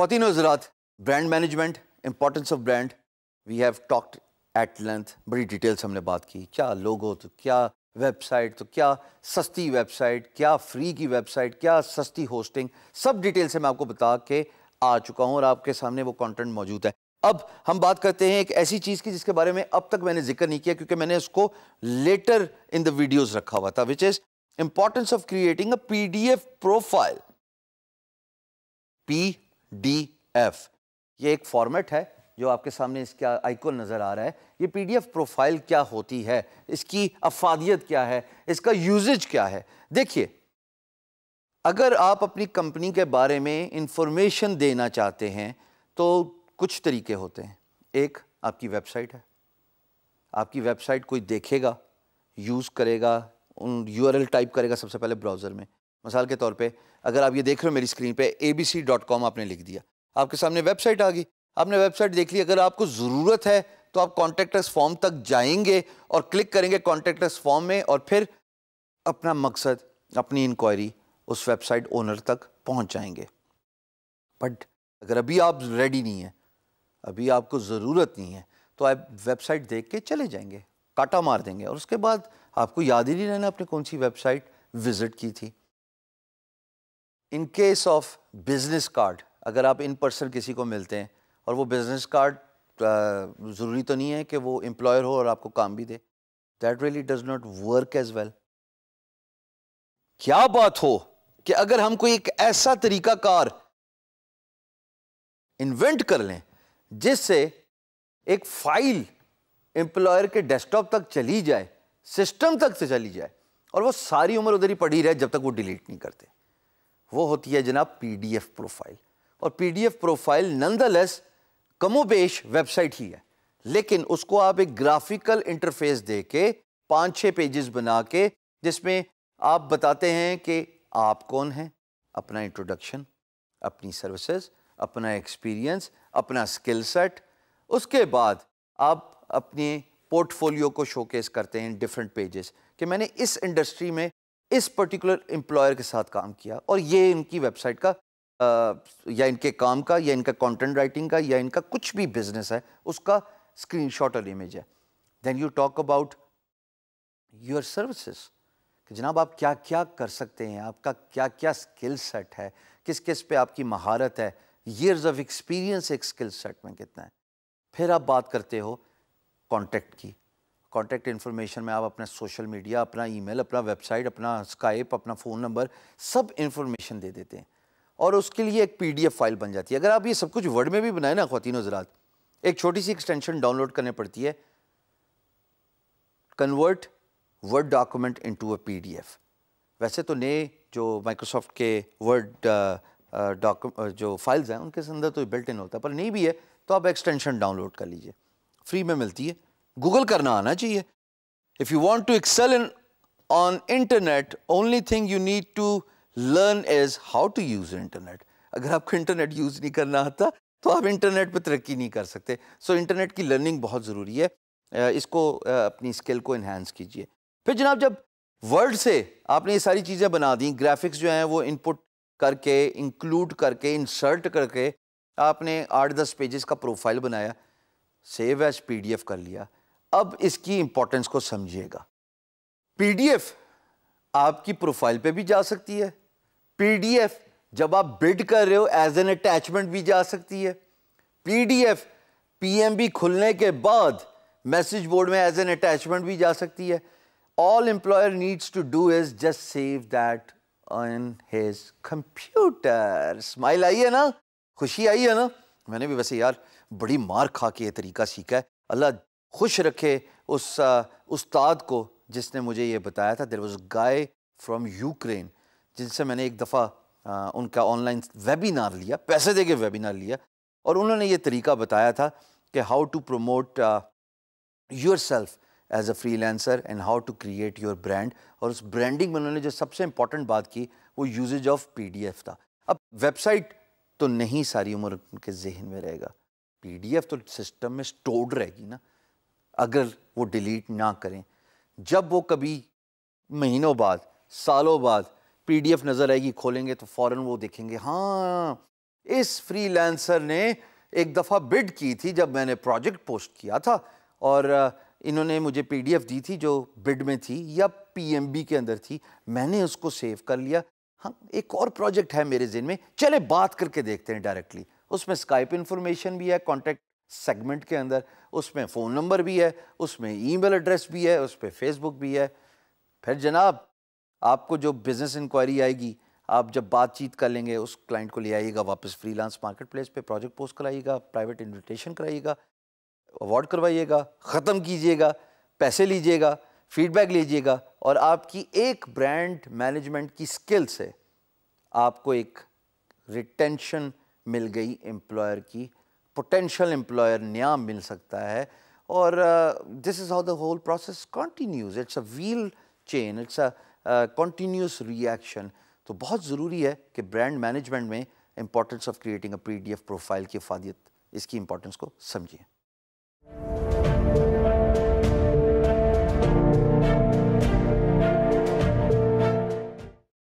खातिन हजरात brand management importance of brand we have talked at length बड़ी details हमने बात की क्या लोगो तो क्या वेबसाइट तो क्या सस्ती वेबसाइट क्या फ्री की वेबसाइट क्या सस्ती होस्टिंग सब डिटेल से मैं आपको बता के आ चुका हूँ और आपके सामने वो कॉन्टेंट मौजूद है अब हम बात करते हैं एक ऐसी चीज़ की जिसके बारे में अब तक मैंने जिक्र नहीं किया क्योंकि मैंने उसको लेटर इन द वीडियोज रखा हुआ था which is importance of creating a PDF profile P D F ये एक फॉर्मेट है जो आपके सामने इसका आइकॉन नज़र आ रहा है ये पीडीएफ प्रोफाइल क्या होती है इसकी अफादियत क्या है इसका यूजेज क्या है देखिए अगर आप अपनी कंपनी के बारे में इंफॉर्मेशन देना चाहते हैं तो कुछ तरीके होते हैं एक आपकी वेबसाइट है आपकी वेबसाइट कोई देखेगा यूज़ करेगा उन यूआरएल टाइप करेगा सबसे पहले ब्राउज़र में मिसाल के तौर पे अगर आप ये देख रहे हो मेरी स्क्रीन पे कॉम आपने लिख दिया आपके सामने वेबसाइट आ गई आपने वेबसाइट देख ली अगर आपको ज़रूरत है तो आप कॉन्टेक्टर्स फॉर्म तक जाएंगे और क्लिक करेंगे कॉन्टेक्टर्स फॉर्म में और फिर अपना मकसद अपनी इंक्वायरी उस वेबसाइट ओनर तक पहुँच जाएंगे बट अगर अभी आप रेडी नहीं हैं अभी आपको ज़रूरत नहीं है तो आप वेबसाइट देख के चले जाएंगे काटा मार देंगे और उसके बाद आपको याद ही नहीं रहना आपने कौन सी वेबसाइट विज़िट की थी in case of business card अगर आप इन पर्सन किसी को मिलते हैं और वो बिज़नेस कार्ड ज़रूरी तो नहीं है कि वो एम्प्लॉयर हो और आपको काम भी दे that really does not work as well क्या बात हो कि अगर हम कोई एक ऐसा तरीका कार इन्वेंट कर लें जिससे एक फाइल एम्प्लॉयर के डेस्कटॉप तक चली जाए सिस्टम तक से चली जाए और वो सारी उम्र उधर ही पड़ी रहे जब तक वो डिलीट नहीं करते वो होती है जनाब पीडीएफ प्रोफाइल और पीडीएफ प्रोफाइल नंदलेस कमोबेश वेबसाइट ही है लेकिन उसको आप एक ग्राफिकल इंटरफेस दे के पाँच छः पेजेस बना के जिसमें आप बताते हैं कि आप कौन हैं अपना इंट्रोडक्शन अपनी सर्विसेज अपना एक्सपीरियंस अपना स्किल सेट उसके बाद आप अपने पोर्टफोलियो को शोकेस करते हैं डिफरेंट पेजेस कि मैंने इस इंडस्ट्री में इस पर्टिकुलर एम्प्लॉयर के साथ काम किया और ये इनकी वेबसाइट का आ, या इनके काम का या इनका कंटेंट राइटिंग का या इनका कुछ भी बिजनेस है उसका स्क्रीनशॉट और इमेज है then you talk about your services कि जनाब आप क्या क्या कर सकते हैं आपका क्या क्या स्किल सेट है किस किस पे आपकी महारत है ईयर्स ऑफ एक्सपीरियंस एक स्किल सेट में कितना है फिर आप बात करते हो कॉन्टेक्ट की कॉन्टैक्ट इन्फॉर्मेशन में आप अपना सोशल मीडिया अपना ईमेल अपना वेबसाइट अपना स्काइप अपना फ़ोन नंबर सब इन्फॉर्मेशन दे देते हैं और उसके लिए एक पीडीएफ फाइल बन जाती है अगर आप ये सब कुछ वर्ड में भी बनाए ना खातिन ज़रात एक छोटी सी एक्सटेंशन डाउनलोड करनी पड़ती है convert Word document into a PDF वैसे तो नए जो माइक्रोसॉफ्ट के Word docu uh, uh, uh, जो फाइल्स हैं उनके अंदर तो बिल्ट इन होता है पर नहीं भी है तो आप एक्सटेंशन डाउनलोड कर लीजिए फ्री में मिलती है गूगल करना आना चाहिए if you want to excel in on internet only thing you need to learn is how to use internet अगर आपको इंटरनेट यूज़ नहीं करना आता तो आप इंटरनेट पर तरक्की नहीं कर सकते सो so, इंटरनेट की लर्निंग बहुत ज़रूरी है इसको अपनी स्किल को इन्हेंस कीजिए फिर जनाब जब वर्ड से आपने ये सारी चीज़ें बना दी ग्राफिक्स जो हैं वो इनपुट करके इंक्लूड करके इंसर्ट करके आपने आठ दस पेजेस का प्रोफाइल बनाया सेव एज पीडीएफ कर लिया अब इसकी इंपॉर्टेंस को समझिएगा पीडीएफ आपकी प्रोफाइल पे भी जा सकती है पीडीएफ जब आप बिड कर रहे हो एज एन अटैचमेंट भी जा सकती है पीडीएफ पीएमबी खुलने के बाद मैसेज बोर्ड में एज एन अटैचमेंट भी जा सकती है all employer needs to do is just save that on his computer smile आई है ना खुशी आई है ना मैंने भी वैसे यार बड़ी मार खा के ये तरीका सीखा है अल्लाह खुश रखे उस उस्ताद को जिसने मुझे ये बताया था there was guy from Ukraine जिनसे मैंने एक दफ़ा उनका ऑनलाइन वेबिनार लिया पैसे दे के वेबिनार लिया और उन्होंने ये तरीका बताया था कि how to promote yourself as a freelancer and how to create your brand और उस ब्रांडिंग में उन्होंने जो सबसे इंपॉर्टेंट बात की वो usages of P D F था अब वेबसाइट तो नहीं सारी उम्र उनके जहन में रहेगा पी डी एफ तो सिस्टम में स्टोर्ड रहेगी ना अगर वो डिलीट ना करें जब वो कभी महीनों बाद सालों बाद पीडीएफ नज़र आएगी खोलेंगे तो फ़ौर वो देखेंगे हाँ इस फ्रीलांसर ने एक दफ़ा बिड की थी जब मैंने प्रोजेक्ट पोस्ट किया था और इन्होंने मुझे पीडीएफ दी थी जो बिड में थी या पीएमबी के अंदर थी मैंने उसको सेव कर लिया हाँ एक और प्रोजेक्ट है मेरे जिन में चले बात करके देखते हैं डायरेक्टली उसमें स्काइप इन्फॉर्मेशन भी है कॉन्टैक्ट सेगमेंट के अंदर उसमें फ़ोन नंबर भी है उसमें ईमेल एड्रेस भी है उस पर फेसबुक भी है फिर जनाब आपको जो बिज़नेस इंक्वायरी आएगी आप जब बातचीत कर लेंगे उस क्लाइंट को ले आइएगा वापस फ्रीलांस मार्केट प्लेस पर प्रोजेक्ट पोस्ट कराइएगा प्राइवेट इन्विटेशन कराइएगा अवार्ड करवाइएगा ख़त्म कीजिएगा पैसे लीजिएगा फीडबैक लीजिएगा और आपकी एक ब्रांड मैनेजमेंट की स्किल से आपको एक रिटेंशन मिल गई एम्प्लॉयर की पोटेंशियल एम्प्लॉयर नया मिल सकता है और this is how the whole process continues it's a wheel chain it's a continuous reaction तो बहुत ज़रूरी है कि ब्रांड मैनेजमेंट में importance of creating a P D F profile की अफादियत इसकी इंपॉर्टेंस को समझिए